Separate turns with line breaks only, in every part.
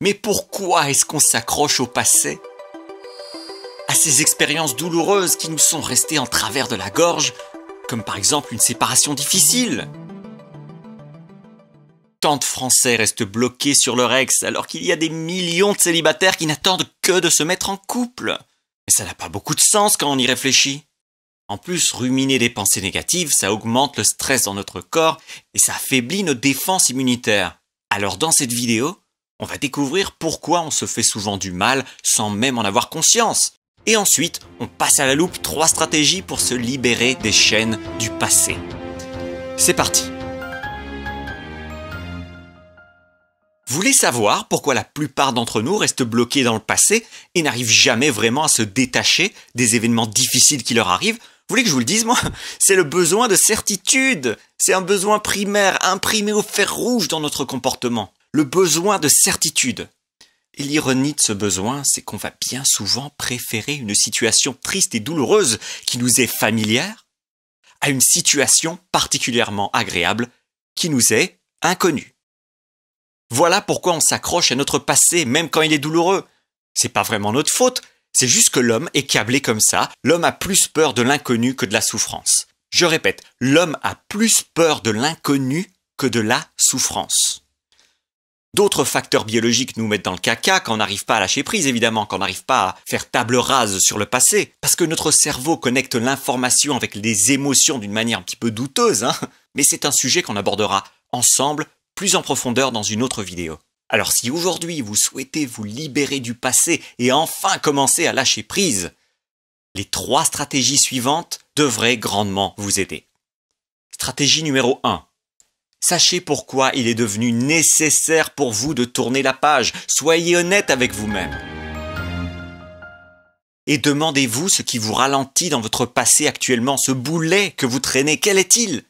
Mais pourquoi est-ce qu'on s'accroche au passé À ces expériences douloureuses qui nous sont restées en travers de la gorge, comme par exemple une séparation difficile Tant de Français restent bloqués sur leur ex alors qu'il y a des millions de célibataires qui n'attendent que de se mettre en couple. Mais ça n'a pas beaucoup de sens quand on y réfléchit. En plus, ruminer des pensées négatives, ça augmente le stress dans notre corps et ça affaiblit nos défenses immunitaires. Alors dans cette vidéo, on va découvrir pourquoi on se fait souvent du mal sans même en avoir conscience. Et ensuite, on passe à la loupe trois stratégies pour se libérer des chaînes du passé. C'est parti Vous voulez savoir pourquoi la plupart d'entre nous restent bloqués dans le passé et n'arrivent jamais vraiment à se détacher des événements difficiles qui leur arrivent vous voulez que je vous le dise, moi C'est le besoin de certitude C'est un besoin primaire imprimé au fer rouge dans notre comportement le besoin de certitude. Et l'ironie de ce besoin, c'est qu'on va bien souvent préférer une situation triste et douloureuse qui nous est familière à une situation particulièrement agréable qui nous est inconnue. Voilà pourquoi on s'accroche à notre passé même quand il est douloureux. C'est pas vraiment notre faute, c'est juste que l'homme est câblé comme ça, l'homme a plus peur de l'inconnu que de la souffrance. Je répète, l'homme a plus peur de l'inconnu que de la souffrance. D'autres facteurs biologiques nous mettent dans le caca quand on n'arrive pas à lâcher prise, évidemment, quand on n'arrive pas à faire table rase sur le passé, parce que notre cerveau connecte l'information avec les émotions d'une manière un petit peu douteuse, hein mais c'est un sujet qu'on abordera ensemble plus en profondeur dans une autre vidéo. Alors si aujourd'hui vous souhaitez vous libérer du passé et enfin commencer à lâcher prise, les trois stratégies suivantes devraient grandement vous aider. Stratégie numéro 1. Sachez pourquoi il est devenu nécessaire pour vous de tourner la page. Soyez honnête avec vous-même. Et demandez-vous ce qui vous ralentit dans votre passé actuellement, ce boulet que vous traînez, quel est-il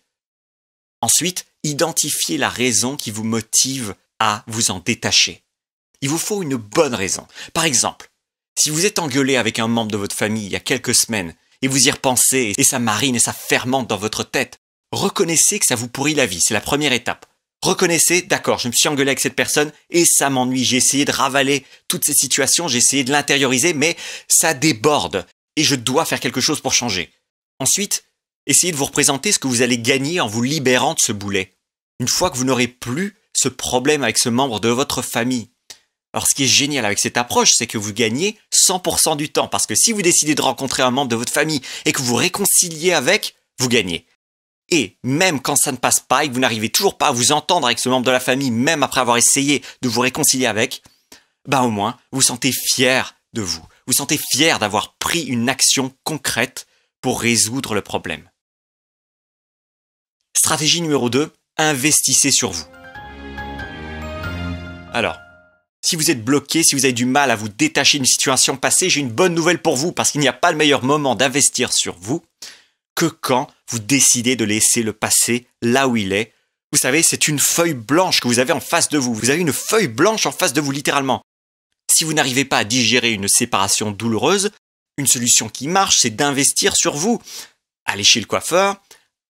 Ensuite, identifiez la raison qui vous motive à vous en détacher. Il vous faut une bonne raison. Par exemple, si vous êtes engueulé avec un membre de votre famille il y a quelques semaines, et vous y repensez, et ça marine et ça fermente dans votre tête, reconnaissez que ça vous pourrit la vie, c'est la première étape. Reconnaissez, d'accord, je me suis engueulé avec cette personne et ça m'ennuie. J'ai essayé de ravaler toutes ces situations, j'ai essayé de l'intérioriser, mais ça déborde et je dois faire quelque chose pour changer. Ensuite, essayez de vous représenter ce que vous allez gagner en vous libérant de ce boulet. Une fois que vous n'aurez plus ce problème avec ce membre de votre famille. Alors ce qui est génial avec cette approche, c'est que vous gagnez 100% du temps, parce que si vous décidez de rencontrer un membre de votre famille et que vous réconciliez avec, vous gagnez. Et même quand ça ne passe pas et que vous n'arrivez toujours pas à vous entendre avec ce membre de la famille, même après avoir essayé de vous réconcilier avec, ben au moins, vous sentez fier de vous. Vous sentez fier d'avoir pris une action concrète pour résoudre le problème. Stratégie numéro 2, investissez sur vous. Alors, si vous êtes bloqué, si vous avez du mal à vous détacher d'une situation passée, j'ai une bonne nouvelle pour vous parce qu'il n'y a pas le meilleur moment d'investir sur vous que quand vous décidez de laisser le passé là où il est. Vous savez, c'est une feuille blanche que vous avez en face de vous. Vous avez une feuille blanche en face de vous littéralement. Si vous n'arrivez pas à digérer une séparation douloureuse, une solution qui marche, c'est d'investir sur vous. Allez chez le coiffeur,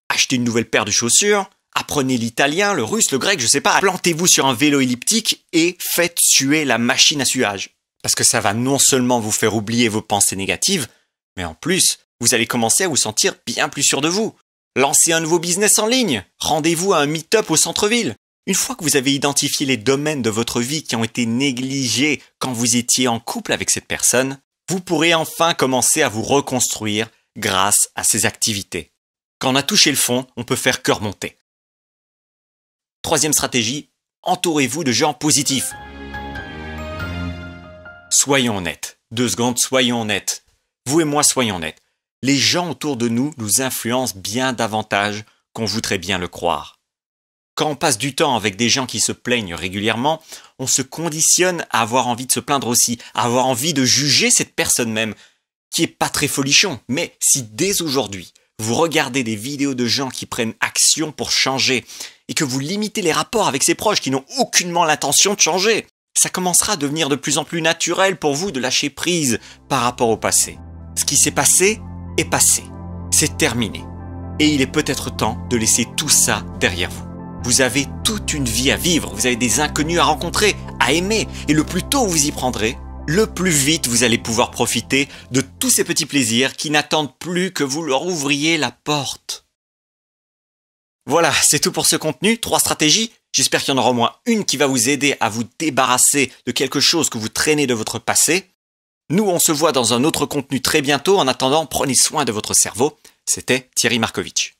achetez une nouvelle paire de chaussures, apprenez l'italien, le russe, le grec, je sais pas, plantez-vous sur un vélo elliptique et faites suer la machine à suage. Parce que ça va non seulement vous faire oublier vos pensées négatives, mais en plus, vous allez commencer à vous sentir bien plus sûr de vous. Lancez un nouveau business en ligne, rendez-vous à un meet-up au centre-ville. Une fois que vous avez identifié les domaines de votre vie qui ont été négligés quand vous étiez en couple avec cette personne, vous pourrez enfin commencer à vous reconstruire grâce à ces activités. Quand on a touché le fond, on peut faire cœur monter. Troisième stratégie, entourez-vous de gens positifs. Soyons honnêtes. Deux secondes, soyons honnêtes. Vous et moi, soyons honnêtes les gens autour de nous nous influencent bien davantage qu'on voudrait bien le croire. Quand on passe du temps avec des gens qui se plaignent régulièrement, on se conditionne à avoir envie de se plaindre aussi, à avoir envie de juger cette personne même, qui est pas très folichon. Mais si dès aujourd'hui, vous regardez des vidéos de gens qui prennent action pour changer, et que vous limitez les rapports avec ses proches qui n'ont aucunement l'intention de changer, ça commencera à devenir de plus en plus naturel pour vous de lâcher prise par rapport au passé. Ce qui s'est passé, est passé, c'est terminé. Et il est peut-être temps de laisser tout ça derrière vous. Vous avez toute une vie à vivre, vous avez des inconnus à rencontrer, à aimer, et le plus tôt vous y prendrez, le plus vite vous allez pouvoir profiter de tous ces petits plaisirs qui n'attendent plus que vous leur ouvriez la porte. Voilà, c'est tout pour ce contenu, trois stratégies. J'espère qu'il y en aura au moins une qui va vous aider à vous débarrasser de quelque chose que vous traînez de votre passé. Nous, on se voit dans un autre contenu très bientôt. En attendant, prenez soin de votre cerveau. C'était Thierry Markovitch.